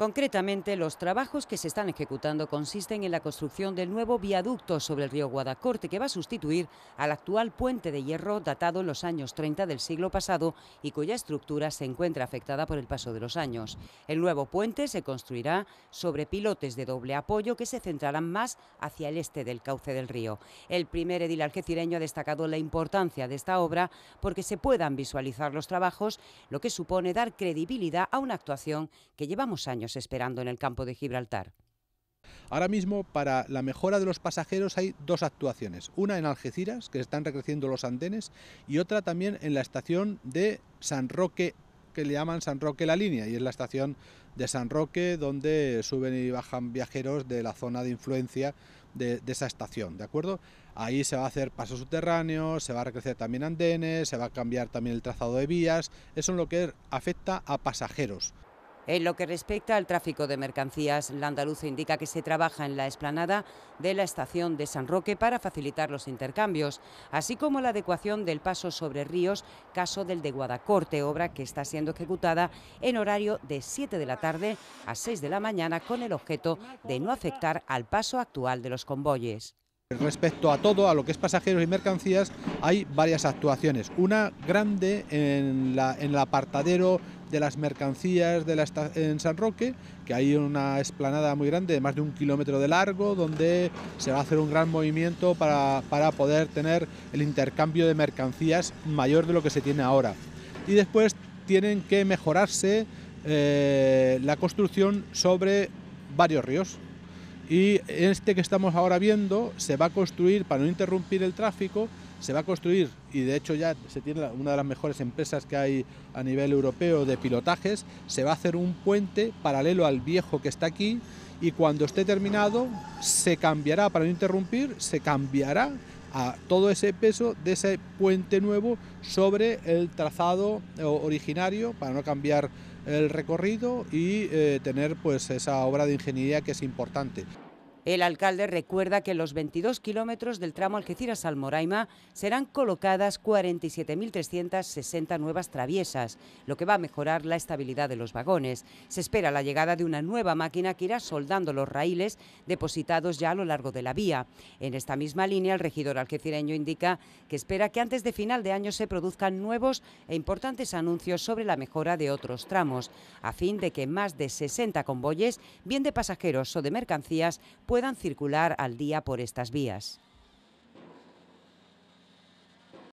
Concretamente, los trabajos que se están ejecutando consisten en la construcción del nuevo viaducto sobre el río Guadacorte, que va a sustituir al actual puente de hierro datado en los años 30 del siglo pasado y cuya estructura se encuentra afectada por el paso de los años. El nuevo puente se construirá sobre pilotes de doble apoyo que se centrarán más hacia el este del cauce del río. El primer edil algecireño ha destacado la importancia de esta obra porque se puedan visualizar los trabajos, lo que supone dar credibilidad a una actuación que llevamos años esperando en el campo de Gibraltar. Ahora mismo, para la mejora de los pasajeros hay dos actuaciones. Una en Algeciras, que están recreciendo los andenes, y otra también en la estación de San Roque, que le llaman San Roque la línea, y es la estación de San Roque donde suben y bajan viajeros de la zona de influencia de, de esa estación, ¿de acuerdo? Ahí se va a hacer pasos subterráneos, se va a recrecer también andenes, se va a cambiar también el trazado de vías, eso es lo que afecta a pasajeros. En lo que respecta al tráfico de mercancías, la andaluza indica que se trabaja en la explanada de la estación de San Roque para facilitar los intercambios, así como la adecuación del paso sobre ríos, caso del de Guadacorte, obra que está siendo ejecutada en horario de 7 de la tarde a 6 de la mañana con el objeto de no afectar al paso actual de los convoyes. Respecto a todo, a lo que es pasajeros y mercancías, hay varias actuaciones. Una grande en, la, en el apartadero de las mercancías de la en San Roque, que hay una explanada muy grande, de más de un kilómetro de largo, donde se va a hacer un gran movimiento para, poder tener el intercambio de mercancías mayor de lo que se tiene ahora. Y después tienen que mejorarse eh, la construcción sobre varios ríos. Y este que estamos ahora viendo se va a construir para no interrumpir el tráfico se va a construir, y de hecho ya se tiene una de las mejores empresas que hay a nivel europeo de pilotajes, se va a hacer un puente paralelo al viejo que está aquí y cuando esté terminado se cambiará, para no interrumpir, se cambiará a todo ese peso de ese puente nuevo sobre el trazado eh, originario para no cambiar el recorrido y eh, tener pues esa obra de ingeniería que es importante. El alcalde recuerda que los 22 kilómetros del tramo Algeciras-Almoraima serán colocadas 47.360 nuevas traviesas, lo que va a mejorar la estabilidad de los vagones. Se espera la llegada de una nueva máquina que irá soldando los raíles depositados ya a lo largo de la vía. En esta misma línea, el regidor algecireño indica que espera que antes de final de año se produzcan nuevos e importantes anuncios sobre la mejora de otros tramos, a fin de que más de 60 convoyes, bien de pasajeros o de mercancías, puedan circular al día por estas vías.